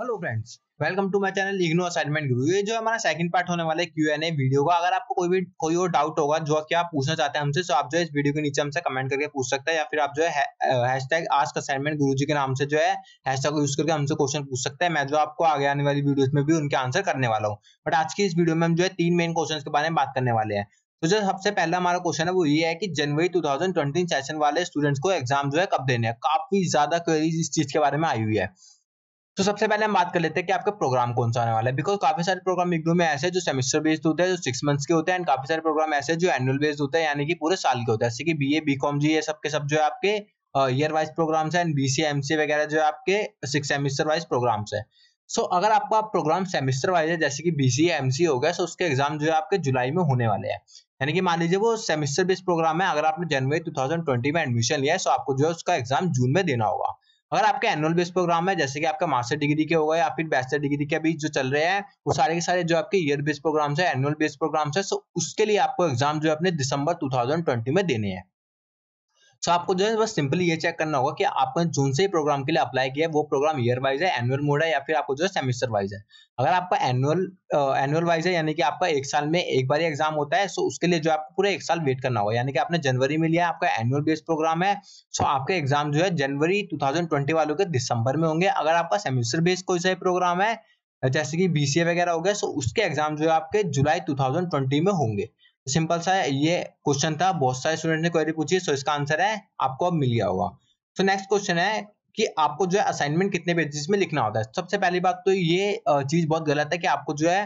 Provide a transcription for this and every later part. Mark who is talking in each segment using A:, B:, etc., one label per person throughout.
A: hello friends welcome to my channel IGNOU assignment Guru ये जो हमारा सेकंड पार्ट होने वाला है क्यू एन ए वीडियो का अगर आपको कोई भी कोई और डाउट होगा जो कि आप पूछना चाहते हैं हमसे तो आप जो है इस वीडियो के नीचे हमसे कमेंट करके पूछ सकते हैं या फिर आप जो है हैश टैग आस्क असाइनमेंट गुरु जी के नाम से जो है हैश टैग यूज करके हमसे क्वेश्चन पूछ सकते हैं मैं जो आपको आगे आने वाली वीडियो में भी उनके आंसर करने वाला हूँ बट आज की इस वीडियो में हम जो है तीन मेन क्वेश्चन के बारे में बात करने वाले हैं तो जो सबसे पहला हमारा क्वेश्चन है वो ये है कि जनवरी 2020 सेशन वाले स्टूडेंट्स को एग्जाम जो है कब देने हैं काफी ज्यादा क्वेरीज इस चीज के बारे में आई हुई है तो सबसे पहले हम बात कर लेते हैं कि आपका प्रोग्राम कौन सा होने वाला है बिकॉज काफी सारे प्रोग्राम इग्नू में ऐसे जो सेमेस्टर बेस्ड होते हैं जो सिक्स मंथ्स के होते हैं एंड काफी सारे प्रोग्राम ऐसे जो एनुअल बेस्ड होते हैं यानी कि पूरे साल के होते हैं जैसे कि बी ए बी कॉम जी ये सब के सब जो है आपके ईयर वाइज प्रोग्राम्स हैं and B C M C वगैरह जो है आपके सिक्स सेमेस्टर वाइज प्रोग्राम्स है सो so, अगर आपका प्रोग्राम सेमेस्टर वाइज है जैसे कि बी सी एम सी हो गया सो उसके एग्जाम जो है आपके जुलाई में होने वाले हैं यानी कि मान लीजिए वो सेमेस्टर बेस्ड प्रोग्राम है अगर आपने जनवरी टू ट्वेंटी में एडमिशन लिया है सो आपको जो है उसका एग्जाम जून में देना होगा अगर आपके एनुअल बेस प्रोग्राम है जैसे कि आपका मास्टर डिग्री के होगा या फिर बैचलर डिग्री के अभी जो चल रहे हैं वो सारे के सारे जो आपके ईयर बेस्ड प्रोग्राम्स है एनुअल बेस्ड प्रोग्राम्स है सो उसके लिए आपको एग्जाम जो है अपने दिसंबर 2020 में देने हैं सो आपको जो है बस सिंपली ये चेक करना होगा कि आपने जून से ही प्रोग्राम के लिए अप्लाई किया है वो प्रोग्राम ईयर वाइज है एनुअल मोड है या फिर आपको जो है सेमेस्टर वाइज है अगर आपका एनुअल एनुअल वाइज है यानी कि आपका एक साल में एक बार एग्जाम होता है सो उसके लिए जो आपको पूरे एक साल वेट करना होगा यानी कि आपने जनवरी में लिया आपका एनुअल बेस्ड प्रोग्राम है सो आपका एग्जाम जो है जनवरी टू वालों के दिसंबर में होंगे अगर आपका सेमेस्टर बेस्ड कोई सा प्रोग्राम है जैसे कि बीसीए वगैरह हो गया सो उसके एग्जाम जो है आपके जुलाई 2020 में होंगे सिंपल सा ये क्वेश्चन था बहुत सारे स्टूडेंट ने क्वेरी पूछी सो इसका आंसर है आपको अब मिल गया होगा सो नेक्स्ट क्वेश्चन है कि आपको जो है असाइनमेंट कितने पेजेस में लिखना होता है सबसे पहली बात तो ये चीज बहुत गलत है कि आपको जो है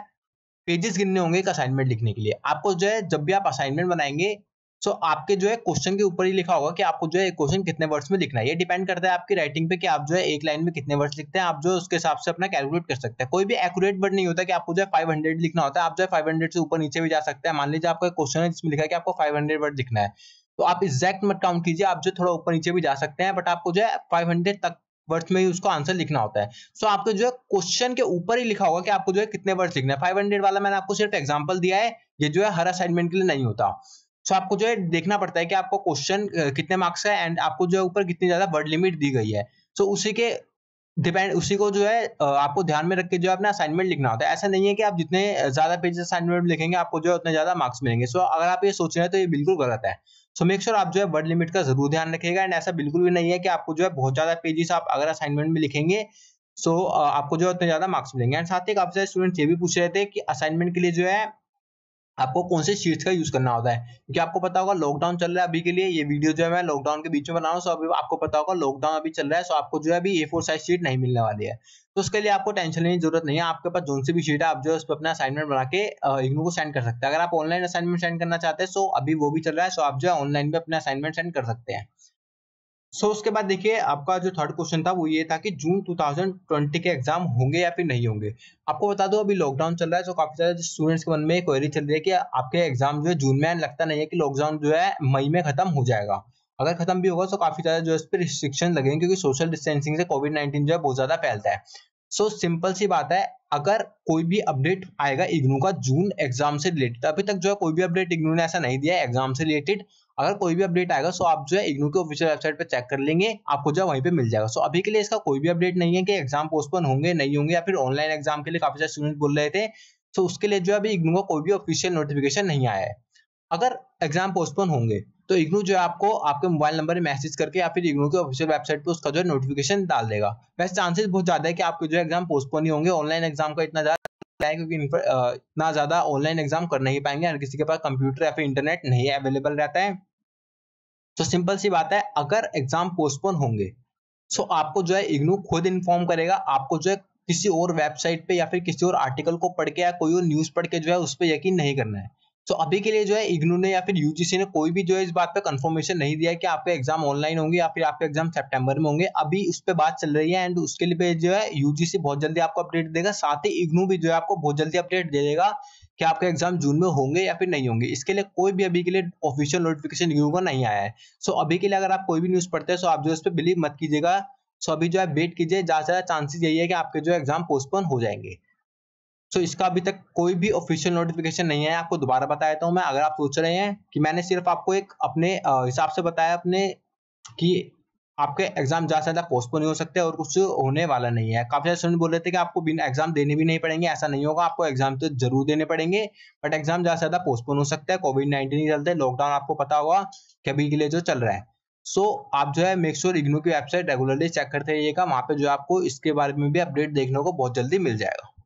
A: पेजेस गिनने होंगे एक असाइनमेंट लिखने के लिए आपको जो है जब भी आप असाइनमेंट बनाएंगे सो so, आपके जो है क्वेश्चन के ऊपर ही लिखा होगा कि आपको जो है क्वेश्चन कितने वर्ड्स में लिखना है ये डिपेंड करता है आपकी राइटिंग पे कि आप जो है एक लाइन में कितने वर्ड्स लिखते हैं आप जो है उसके हिसाब से अपना कैलकुलेट कर सकते हैं कोई भी एक्यूरेट वर्ड नहीं होता कि आपको जो है फाइव हंड्रेड लिखना होता है आप जो है फाइव हंड्रेड से ऊपर नीचे भी जा सकते हैं मान लीजिए आपका क्वेश्चन है जिसमें लिखा है कि आपको फाइव हंड्रेड वर्ड लिखना है तो आप एक्जैक्ट मत काउंट कीजिए आप जो थोड़ा ऊपर नीचे भी जा सकते हैं बट आपको जो है फाइव हंड्रेड तक वर्ड्स में ही उसको आंसर लिखना होता है सो so, आपको जो है क्वेश्चन के ऊपर ही लिखा होगा कि आपको जो है कितने वर्ड्स लिखना है फाइव हंड्रेड वाला मैंने आपको सिर्फ एग्जांपल दिया है ये जो है हर असाइनमेंट के लिए नहीं होता सो आपको जो है देखना पड़ता है कि आपको क्वेश्चन कितने मार्क्स है एंड आपको जो है ऊपर कितनी ज्यादा वर्ड लिमिट दी गई है सो उसी के डिपेंड उसी को जो है आपको ध्यान में रख के जो है अपना असाइनमेंट लिखना होता है ऐसा नहीं है कि आप जितने ज्यादा पेज असाइनमेंट लिखेंगे आपको जो है उतने ज्यादा मार्क्स मिलेंगे सो अगर आप ये सोच रहे हैं तो ये बिल्कुल गलत है सो मेक श्योर आप जो है वर्ड लिमिट का जरूर ध्यान रखेगा एंड ऐसा बिल्कुल भी नहीं है कि आपको जो है बहुत ज्यादा पेजेस आप अगर असाइनमेंट में लिखेंगे सो so, आपको जो है उतने ज्यादा मार्क्स मिलेंगे एंड साथ ही आपसे स्टूडेंट्स ये भी पूछ रहे थे कि असाइनमेंट के लिए जो है आपको कौन से शीट्स का यूज करना होता है क्योंकि आपको पता होगा लॉकडाउन चल रहा है अभी के लिए ये वीडियो जो है मैं लॉकडाउन के बीच में बना रहा हूँ सो अभी आपको पता होगा लॉकडाउन अभी चल रहा है सो आपको जो है अभी ए फोर साइज शीट नहीं मिलने वाली है तो उसके लिए आपको टेंशन लेने की जरूरत नहीं है आपके पास जो सी भी शीट है आप जो है उस पर अपना असाइनमेंट बना के इग्नू को सेंड कर सकते हैं अगर आप ऑनलाइन असाइनमेंट सेंड करना चाहते हैं सो अभी वो भी चल रहा है सो आप जो है ऑनलाइन भी अपना असाइनमेंट सेंड कर सकते हैं सो so, उसके बाद देखिए आपका जो थर्ड क्वेश्चन था वो ये था कि जून 2020 के एग्जाम होंगे या फिर नहीं होंगे आपको बता दो अभी लॉकडाउन चल रहा है तो काफी ज्यादा स्टूडेंट्स के मन में क्वेरी चल रही है कि आपके एग्जाम जो है जून में लगता नहीं है कि लॉकडाउन जो है मई में खत्म हो जाएगा अगर खत्म भी होगा तो काफी ज्यादा जो है इस पर रिस्ट्रिक्शन लगेंगे क्योंकि सोशल डिस्टेंसिंग से कोविड नाइन्टीन जो है बहुत ज्यादा फैलता है सो so, सिंपल सी बात है अगर कोई भी अपडेट आएगा इग्नू का जून एग्जाम से रिलेटेड अभी तक जो है कोई भी अपडेट इग्नू ने ऐसा नहीं दिया एग्जाम से रिलेटेड अगर कोई भी अपडेट आएगा सो आप जो है इग्नू के ऑफिशियल वेबसाइट पर चेक कर लेंगे आपको जो है वहीं पर मिल जाएगा सो अभी के लिए इसका कोई भी अपडेट नहीं है कि एग्जाम पोस्टपोन होंगे नहीं होंगे या फिर ऑनलाइन एग्जाम के लिए काफी सारे स्टूडेंट बोल रहे थे तो उसके लिए जो है अभी इग्नू का कोई भी ऑफिशियल नोटिफिकेशन नहीं आया है अगर एग्जाम पोस्टपोन होंगे तो इग्नू जो है आपको आपके मोबाइल नंबर में मैसेज करके या फिर इग्नू के ऑफिशियल वेबसाइट पर उसका जो है नोटिफिकेशन डाल देगा वैसे चांसेस बहुत ज्यादा है कि आपके जो एग्जाम पोस्टपोन ही होंगे ऑनलाइन एग्जाम का इतना ज्यादा क्योंकि इतना ज्यादा ऑनलाइन एग्जाम कर नहीं पाएंगे हर किसी के पास कंप्यूटर या फिर इंटरनेट नहीं अवेलेबल रहता है तो सिंपल सी बात है अगर एग्जाम पोस्टपोन होंगे सो आपको जो है इग्नू खुद इन्फॉर्म करेगा आपको जो है किसी और वेबसाइट पे या फिर किसी और आर्टिकल को पढ़ के या कोई और न्यूज पढ़ के जो है उस पर यकीन नहीं करना है सो so, अभी के लिए जो है इग्नू ने या फिर यूजीसी ने कोई भी जो है इस बात पे कंफर्मेशन नहीं दिया है कि आपके एग्जाम ऑनलाइन होंगे या फिर आपके एग्जाम सेप्टेम्बर में होंगे अभी उस पर बात चल रही है एंड उसके लिए जो है यूजीसी बहुत जल्दी आपको अपडेट देगा साथ ही इग्नू भी जो है आपको बहुत जल्दी अपडेट दे देगा कि आपके एग्जाम जून में होंगे या फिर नहीं होंगे इसके लिए कोई भी अभी के लिए ऑफिशियल नोटिफिकेशन न्यू का नहीं आया है सो so, अभी के लिए अगर आप कोई भी न्यूज़ पढ़ते हैं सो आप जो इस पर बिलीव मत कीजिएगा सो अभी जो है वेट कीजिए ज़्यादा से ज़्यादा चांसेस यही है कि आपके जो एग्जाम पोस्टपोन हो जाएंगे सो so, इसका अभी तक कोई भी ऑफिशियल नोटिफिकेशन नहीं है आपको दोबारा बता देता तो हूँ मैं अगर आप सोच रहे हैं कि मैंने सिर्फ आपको एक अपने हिसाब से बताया अपने कि आपके एग्जाम ज़्यादा से ज़्यादा पोस्टपोन हो सकते हैं और कुछ होने वाला नहीं है काफ़ी सारे स्टूडेंट बोल रहे थे कि आपको बिना एग्जाम देने भी नहीं पड़ेंगे ऐसा नहीं होगा आपको एग्जाम तो जरूर देने पड़ेंगे बट एग्जाम ज़्यादा से ज़्यादा पोस्टपोन हो सकता है कोविड नाइन्टीन के चलते लॉकडाउन आपको पता होगा कि अभी के लिए जो चल रहा है सो so, आप जो है मेक श्योर की वेबसाइट रेगुलरली चेक करते रहिएगा वहाँ पे जो आपको इसके बारे में भी अपडेट देखने को बहुत जल्दी मिल जाएगा